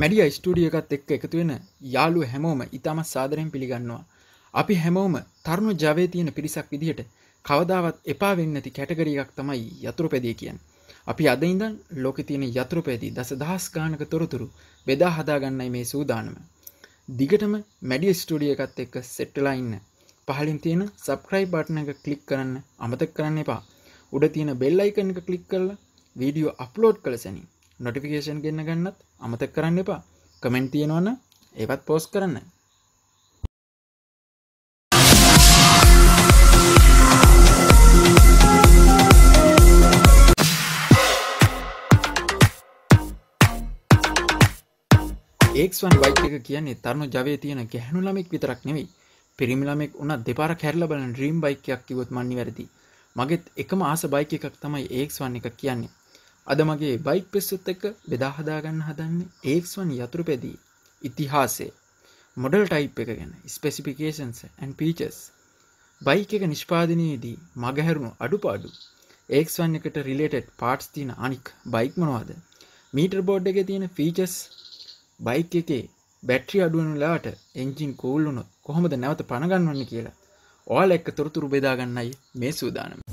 මැඩිය ස්ටඩිය එකත් එක්ක එකතු වෙන යාලු හැමෝම ඉතාමත් සාදරයෙන් පිළිගන්නවා. අපි හැමෝම තරුණු ජවය තියෙන පිරිසක් විදිහට කවදාවත් එපා වෙන්නති කැටගරියක් තමයි යතුරුපැදිය කියන්. අපි අදඉඳන් ලෝක තියෙන යතුරුපැදී දස දහස් ගානක තොරතුරු බෙදා හදාගන්නයි මේ සූදානම. දිගටම මැඩිය ස්ටඩිය එකත් එක්ක සෙට්ටලා ඉන්න. පහලින් තියෙන සබස්ක්‍රයි බට්න එක කලික් කරන්න අමතක් කරන්න එපා උඩ තියෙන බෙල්ලයිකනක කලික් කරලා වීඩියෝ අප්ලෝඩ් කළ සැනි නොටිෆිකේෂන් ගන්න ගන්නත් අමතක් කරන්න එපා කමෙන්ට් තියෙනවන්න ඒවත් පෝස් කරන්න ඒක්වන් වයිට් එක කියන්නේ තරුණු ජවය තියෙන ගැහනු ළමෙක් විතරක් නෙවෙයි පිරිමිලමෙක් උන දෙපාර කැරල බලන ්‍රීම් බයිකයක් කිවොත් මන්නි වැරදි මගෙත් එකම ආස බයික එකක් තමයි ඒක්වන් එක කියන්නේ අද මගේ බයික් පෙස්සුත් එක්ක බෙදාහදාගන්න හදන්නේ ඒක්වන් යතුරු පැදී ඉතිහාසේ මොඩල් ටයිප් එක ගැන ස්පෙසිපිකේන්ස් ඇන් පීචස් බයික එක නිෂ්පාදනයේදී මගහැරුණු අඩුපාඩු ඒක්වන් එකට රිලේටඩ් පාට්ස් තින අනික් බයික් මනවාද මීටර් බෝඩ් එක තියෙන ෆීචස් බයික් එකේ බැට්‍රි අඩුවනුලාට එංජින් කූල්ලුනොත් කොහොමද නැවත පණගන්නවන්න කියලා ඕල් එක්ක තොරතුරු බෙදාගන්නයි මේ සූදානම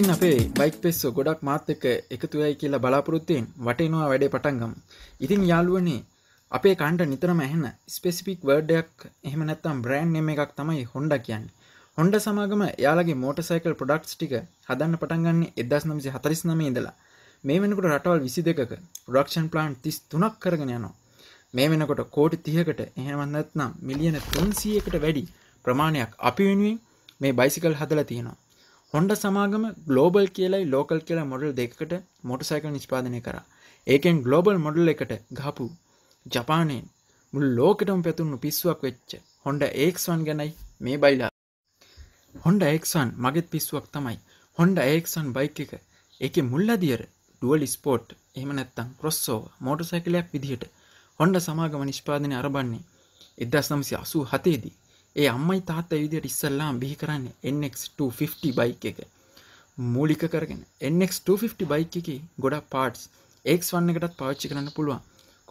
ඉතින් අපේ බයික් පෙස්සෝ ගොඩක් මාත් එක එකතුයයි කියලා බලාපොරොත්තයෙන් වටේනවා වැඩේ පටන්ගම් ඉතින් යාළුවනේ අපේ කණ්ඩ නිතරම ඇහෙන ස්පෙසිපික් වර්ඩයක් එහම නැත්තම් බ්‍රෑන්් නම එකක් තමයි හොඩ කියන්න හොඩ සමාගම යාලගේ මෝටසයිකල් පොඩක්ස් ටික හදන්න පටන්ගන්න එදස් නම්සි හතරිස් නම ඉදලා මේ වෙනකට රටවල් විසි දෙක ප්‍රඩක්ෂන් ප්ලාන්් තිස් තුනක් කරගෙන යනවා මේ වෙනකොට කෝටි තියකට එහෙමන්නත්නම් මිලියන තුන්සියකට වැඩි ප්‍රමාණයක් අපි වෙනුවෙන් මේ බයිසිකල් හදලා තියෙනවා හොන්ඩ සමාගම ගලෝබල් කියලයි ලෝකල් කියලා මොඩල් දෙකට මොටසයික නිෂ්පාදනය කර ඒකෙන් ගලෝබල් මොඩල් එකට ගහපු ජපානයෙන් මුල් ලෝකටම පැතුන්නු පිස්සුවක් වෙච්ච හොන්ඩ ඒක්වන් ගැනයි මේ බයිලා හොන්ඩ ඒක්වන් මගෙත් පිස්සුවක් තමයි හොන්ඩ ඒක්සන් බයික එක එක මුල්ලදියර ඩුවල් ස්පෝට් එහම නැත්තම් ක්‍රොස්සෝ මෝටසැකලයක් විදිහට හොන්ඩ සමාගම නිෂ්පාදනය අරබන්නේ එදස් නම්සි අසූ හතේදී ඒ අම්මයි තාත්ත විදියට ඉස්සල්ලාම් බිහි කරන්න NX250 බයික් එක මූලික කරගෙන NX250 බයික් එක ගොඩක් පාටස් X1 එකටත් පාච්චි කරන්න පුළුවන්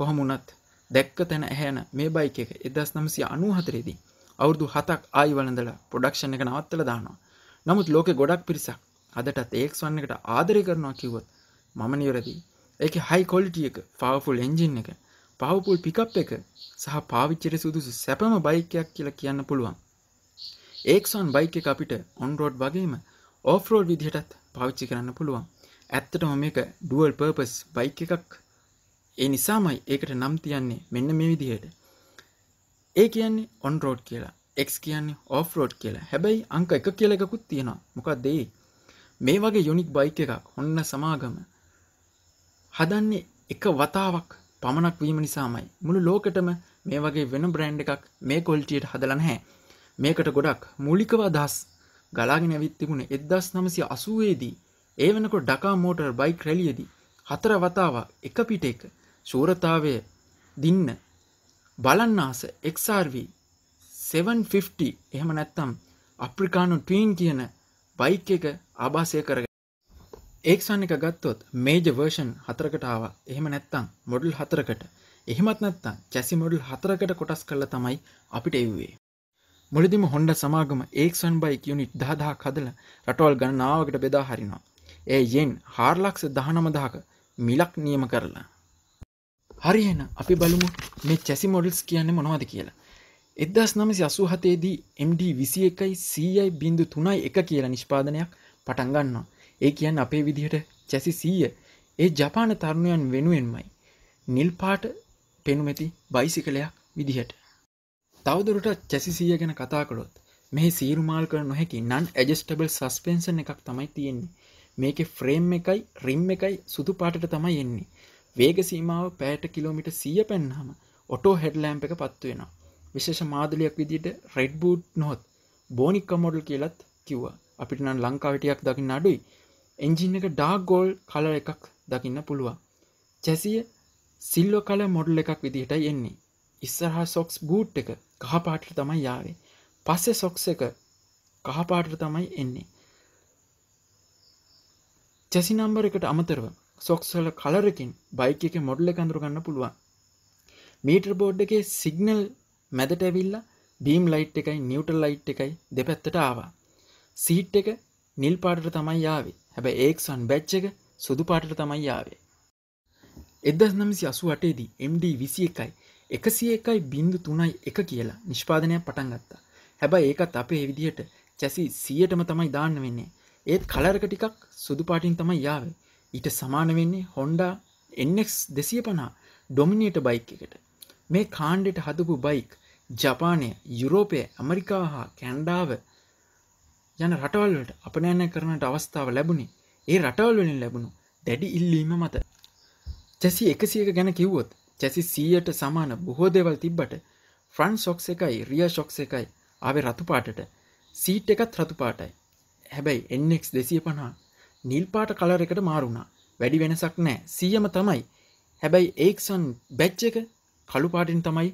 කොහම වුණත් දැක්ක තැන ඇහැන මේ බයික එක එදස් නමසි අනු හතරේදී අවුරදු හතක් ආයි වලඳලා පොඩක්ෂණ එක නවත්තල දානවා නමුත් ලෝක ගොඩක් පිරිසක් අදටත් X1 එකට ආදරය කරනවා කිව්වත් මම නිවරදී ඒක හයි කොලිටිය එක ෆාෆුල් එන්ජින් එක පහවුපුල් පිකප් එක සහ පාවිච්චර සුදුසු සැපම බයිකයක් කියලා කියන්න පුළුවන්. ඒක්සොන් බයික එක අපිට ඔන්රෝඩ් වගේම ඕෆරෝඩ් විදිහටත් පාවිච්චි කරන්න පුළුවන් ඇත්තටම මේක ඩුවල් පර්පස් බයික එකක් ඒ නිසාමයි ඒකට නම් තියන්නේ මෙන්න මේ විදිහයට ඒ කියන්නේ ඔන්රෝඩ් කියලා එක් කියන්නේ ඕෆරෝඩ් කියලා හැබැයි අංක එක කියල එකකුත් තියෙනවා මොකක් දෙයි මේ වගේ යුනික් බයික එකක් හොන්න සමාගම හදන්නේ එක වතාවක් පමණක් වීම නිසාමයි මුළු ලෝකටම මේ වගේ වෙන බ්‍රෑන්් එකක් මේ කොල්ටියට හදලන හැ මේකට ගොඩක් මූලිකව අදහස් ගලාගෙන ඇවිත් තිබුණේ එදස් නමසි අසුවේදී ඒ වෙනකොට ඩකා මෝටර් බයික් රැලියදී හතර වතාවක් එක පිට එක සූරතාවය දින්න බලන්න ආස XRV 750 එහෙම නැත්නම් අප්‍රිකානු ටීන් කියන බයික් එක ආභාසය කරගෙන ඒක්සන් එක ගත්තොත් මේජ වර්ෂන් හතරකට ආවා එහෙම නැත්තං මොඩල් හතරකට එහෙමත් නැත්තං චැසි මොඩල් හතරකට කොටස් කරල තමයි අපිට එව්වේ මුලදිම හොන්ඩ සමාගම ඒක්සන් බයික් යුනිට් දාදා කදල රටවල් ගණනාවකට බෙදා හරිනවා ඒ යෙන් හාර්ලක්ෂ දහනමදාක මිලක් නියම කරලා හරිහෙන අපි බලමු මේ චැසි මොඩල්ස් කියන්න මොනවාද කියලා එදස් නමසි අසු හතේදී MD විසි එකයි සීයි බිඳු තුනයි එක කියලා නිෂ්පාදනයක් පටන්ගන්නවා ඒ කියන්න අපේ විදිහට චැසි සීය ඒ ජපාන තරුණයන් වෙනුවෙන්මයි නිල් පාට පෙනුමැති බයිසි කලයක් විදිහට තවදුරට චැසිසිය ගැන කතා කළොත් මේ සීරුමාල් කර නොහැකි නන් ඇජස්ටබල් සස්පෙන්සන් එකක් තමයි තියෙන්නේ මේක ෆ්‍රේම් එකයි රිම් එකයි සුදු පාටට තමයි එන්නේ වේග සීමාව පෑට කිලෝමිට සිය පෙන්හම ඔටෝ හෙඩ්ලෑම්ප එක පත්තු වෙන විශේෂ මාදලයක් විදිට රෙඩ් බූට් නොහොත් බෝනික්ක මොඩල් කියලත් කිව්වා අපිට නම් ලංකාවටයක් දකින්න අඩුයි එන්ජින් එක ඩාගෝල් කලර් එකක් දකින්න පුළුවන් චැසිය සිල්ලෝ කල මොඩල් එකක් විදිහට එන්නේ ඉස්සරහා සොක්ස් බූට් එක කහපාටට තමයි යාවේ පස්සෙ සොක්ස එක කහපාටට තමයි එන්නේ චැසි නම්බර එකට අමතරව සොක්සල කලරකින් බයික එක මොඩල කඳරුගන්න පුළුවන් මීටර් බෝඩ් එක සිගනල් මැදට ඇවිල්ලා බීම් ලයිට් එකයි නිියවටර් ලයිට් එකයි දෙපැත්තට ආවා සීට් එක නිල් පාටට තමයි යාවේ හැබ ඒක්සොන් බැච්ච එක සුදු පාටට තමයි යාවේ එදස් නමසි අසු අටේදී MD විසි එකයි එකසිය එකයි බින්දු තුනයි එක කියලා නිෂ්පාදනයක් පටන් ගත්තා හැබයි ඒකත් අපේ විදිහට චැසි සියටම තමයි දාන්න වෙන්නේ ඒත් කලරක ටිකක් සුදු පාටින් තමයි යාවේ ඊට සමාන වෙන්නේ හොන්ඩා එක් දෙසිය පනා ඩොමිනේට බයික් එකට මේ කාණ්ඩෙට හදපු බයික් ජපානය යුරෝපය ඇමරිකා හා කැන්ඩාව යන රටවල්ලට අපනෑන කරනට අවස්ථාව ලැබුණේ ඒ රටවල්වලින් ලැබුණු දැඩි ඉල්ලීම මත චැසි එකසියක ගැන කිව්වොත් චැසි සීයට සමාන බොහෝ දෙවල් තිබ්බට ෆ්‍රන්් සොක්ස එකයි රිය ශොක්ස එකයි ආවේ රතුපාටට සීට් එකත් රතුපාටයි හැබැයි එන්නෙක් දෙසිය පණහා නිල්පාට කලර එකට මාරුණා වැඩි වෙනසක් නෑ සියම තමයි හැබැයි ඒක්සන් බැච්ච එක කළුපාටින් තමයි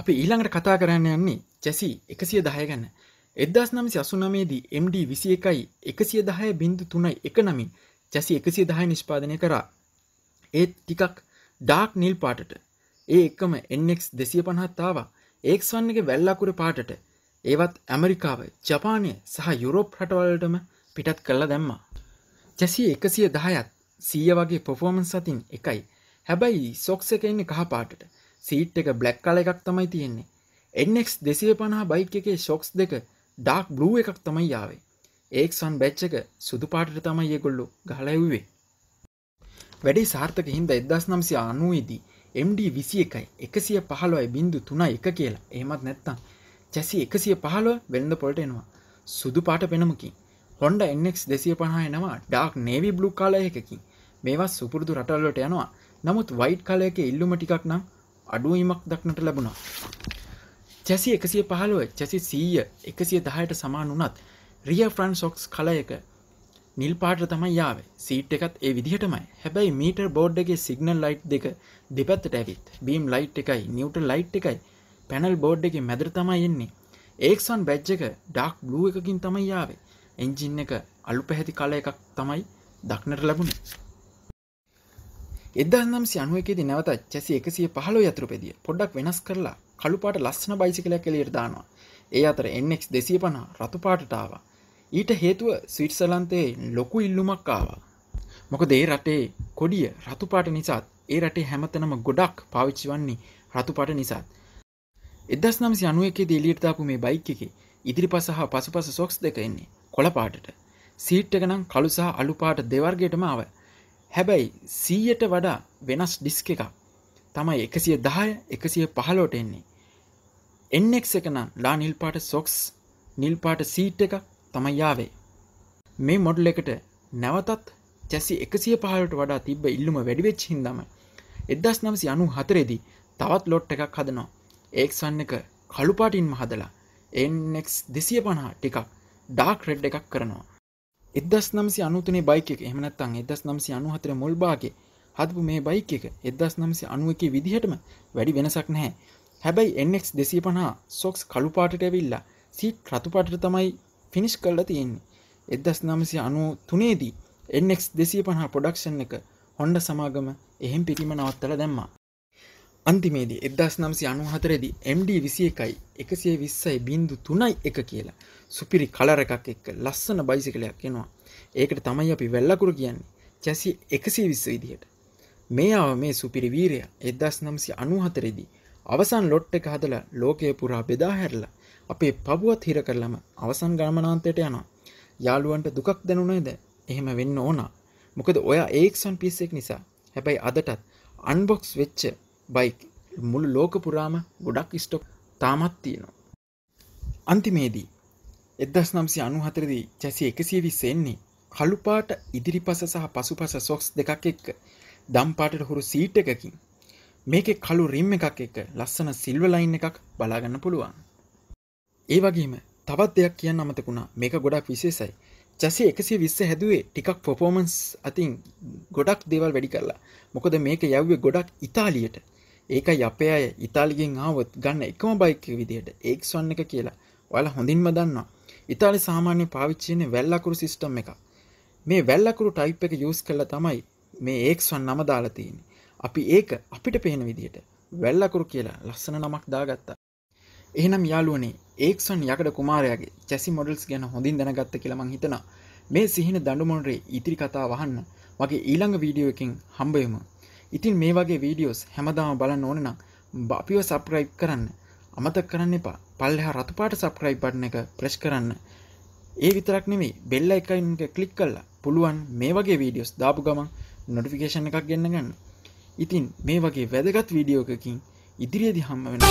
අපි ඊළඟට කතා කරන්න යන්නේ චැසි එකසිය දහය ගැන්න එදස් නම්සි අසුනමේදී MD විසි එකයි එකසිය දහය බින්දු තුනයි එක නමින් චැසි එකසිය දහය නිෂ්පාදනය කරා ඒත් ටිකක් ඩාක් නිල් පාටට ඒ එකම එක් දෙසිය පණහත්තාව ඒක්ස්වන් එක වැල්ලාකුර පාටට ඒවත් ඇමරිකාව ජපානය සහ යුරෝප් රටවලටම පිටත් කල්ලා දැම්මා චැසි එකසිය දහයත් සීය වගේ පොෆෝමන් සතින් එකයි හැබැයි සොක්ස එක ඉන්න කහපාටට සීට් එක බ්ලැක් කල එකක් තමයි තියෙන්නේ එක් දෙසිය පණහා බයික් එකේ ශොක්ස් දෙක ඩක් බ්ලූ එකක් තමයි යාවේ ඒක්සන් බැච්චක සුදු පාටට තමයි ඒගොල්ලු ගහලැව්වේ වැඩේ සාර්ථක හින්ද එදස් නම්සි අනුවේදී MD විසි එකයි එකසිය පහළුවයි බින්දු තුන එක කියලා ඒමත් නැත්තම් චැසි එකසිය පහළුව වෙළඳ පොලට එනවා සුදු පාට පෙනමකින් හොන්ඩ එන්නෙක් දෙසිය පහයනවා ඩක් නේවි බ්ලු කාලයකකින් මේවා සුපුරුදු රටල්ලට යනවා නමුත් වයිට් කාලයක ඉල්ලුම ටිකක් නම් අඩුවීමක් දක්නට ලැබුණා චැසි එකසිය පහළුව චැසි සීය එකසිය දහයට සමාන වනත් රිය ෆ්‍රන් සොක්ස් කලයක නිල් පාට තමයි යාවේ සීට් එකත් ඒ විදිහටමයි හැබැයි මීටර් බෝඩ්ඩගේ සිගනල් ලයිට් දෙක දෙපැත්තට ඇවිත් බීම් ලයිට් එකයි නිියට ලයිට් එකයි පැනල් බෝඩ් එක මැදර තමයි එන්නේ ඒක්සන් බැජ් එක ඩක් බ්ලූ එකකින් තමයි යාවේ එන්ජින් එක අලු පැහැති කල එකක් තමයි දක්නට ලැබුණ එදදානම් සියනුවකෙද නැවත චැසි එකසිය පහලෝ යතුරපෙදිය පොඩ්ඩක් වෙනස් කරලා කළුපාට ලස්සන බයිසිකලයක් එලියට දානවා ඒ අතර එන්ක් දෙසිය පනා රතුපාටටාව ඊට හේතුව ස්විට්සලන්තයේ ලොකු ඉල්ලුමක් ආවා මොක දේ රටේ කොඩිය රතුපාට නිසාත් ඒ රටේ හැමතනම ගොඩක් පාවිච්චි වන්නේ රතුපාට නිසාත් එදස් නම්සි අනුවකේ දෙලියටතාපු මේ බයික් එක ඉදිරි පසහ පසු පස සොක්ස් දෙක එන්නේ කොළපාටට සීට්ටකනම් කළු සහ අලුපාට දෙවර්ගයටම ආව හැබැයි සීයට වඩා වෙනස් ඩිස්ක එකක් තමයි එකසිය දාය එකසිය පහලෝට එන්නේ එන්නෙක් එක නම් ලා නිල්පාට සොක්ස් නිල්පාට සීට් එක තමයි යාවේ මේ මොඩල් එකට නැවතත් චැසි එකසිය පහලට වඩා තිබ ඉල්ලුම වැඩිවෙච්ච හිදම එදස් නමසි අනු හතරේදී තවත් ලොට් එකක් හදනවා ඒක්සන්න එක කළුපාටින්ම හදලා එන්ක් දෙසිය පණහා ටිකක් ඩාක් රෙඩ් එකක් කරනවා එදස් නම්සි අනුතනේ බයික එමනත්තන් එදස් නම්සි අනුහතර මුල්බාගේ හදපු මේ බයික එක එදස් නම්සි අනුවකේ විදිහටම වැඩි වෙනසක් නැහැ හැබැයි එන්ක් දෙසී පනා සොක්ස් කළුපාටට ඇවිල්ලා සීට් රතුපාටට තමයි ෆිනිශ් කල්ල තියෙන්නේ එදස් නමසි අනු තුනේදී එන්ක් දෙසී පහා පොඩක්ෂන් එක හොන්ඩ සමාගම එහෙම පිටිම නවත්තල දැම්මා අන්තිමේදී එදස් නම්සි අනුහතරදි MD විසි එකයි එකසිය විස්සයි බින්දු තුනයි එක කියලා සුපිරි කලර එකක් එක්ක ලස්සන බයිසිකලයක් එෙනවා ඒකට තමයි අපි වෙල්ලකුර කියන්නේ චැසි එකසිය විස්ස විදිහට මේ ආව මේ සුපිරි වීරය එදස් නම්සි අනුහතරෙදී අවසන් ලොට් එක හදලා ලෝකය පුරා බෙදාහැරලා අපේ පබුවත් හිර කරලම අවසන් ගමනාන්තයට යනවා යාළුවන්ට දුකක් දැනුනේද එහෙම වෙන්න ඕන මොකද ඔයා ඒක්සන් පිස්සෙක් නිසා හැබැයි අදටත් අන්බොක්ස් වෙච්ච බයික් මුළු ලෝක පුරාම ගොඩක් ස්ටොක් තාමත් තියෙනවා අන්තිමේදී එදස් නම්සි අනුහතරදී චැසි එකසිය විස්සෙන්නේ කළුපාට ඉදිරිපස සහ පසුපස සොක්ස් දෙකක් එක්ක දම්පාට හුරු සීට් එකකින් මේකෙ කලු රිම් එකක් එක ලස්සන සිල්වලයින් එකක් බලාගන්න පුළුවන්. ඒ වගේම තවත් දෙයක් කියන්න අමතකුණා මේක ගොඩක් විශේසයි ජැසි එකසි විස්ස හැදුවේ ටිකක් පොපෝමන්ස් අතින් ගොඩක් දේවල් වැඩි කරලා මොකද මේක යව්වේ ගොඩක් ඉතාලියට ඒකයි අපේ අය ඉතාලිගෙන් ආවොත් ගන්න එකම බයික විදිහට ඒක්ස්වන්න එක කියලා ඔයාලා හොඳින්ම දන්නවා ඉතාලි සාමාන්‍ය පාවිච්චයන වැල්ලකුරු සිිස්ටම් එක මේ වැල්ලකුරු ටයිප් එක යස් කරලා තමයි මේ ඒක්ස්වන් නම දාලා තියෙන අපි ඒක අපිට පෙහෙන විදිහට වැල්ලකුරු කියලා ලස්සන නමක් දාගත්තා එහෙනම් යාලුවනේ ඒක්සන් යකට කුමාරයාගේ චැසි මොඩල්ස් ගැන හොඳින් දැනගත්ත කියලමං හිතනා මේ සිහින දඩුමොන්රේ ඉතිරි කතා වහන්න වගේ ඊළඟ වීඩියෝ එකින් හම්බයම ඉතින් මේ වගේ වීඩියෝස් හැමදාම බලන්න ඕන නම් බපිව සප්‍රයිප් කරන්න අමතක් කරන්න එපා පල්ලෙහා රතුපාට සප්‍රයිප් බටන එක ප්‍රෙස් කරන්න ඒ විතරක් නෙමේ බෙල්ල එකයින්ට කලික් කල්ලා පුළුවන් මේ වගේ වීඩියෝස් දාපු ගමන් නොටිෆිකේෂන් එකක් ගන්න ගන්න ඉතින් මේ වගේ වැදගත් වීඩියෝකකින් ඉදිරියදි හම්ම වෙන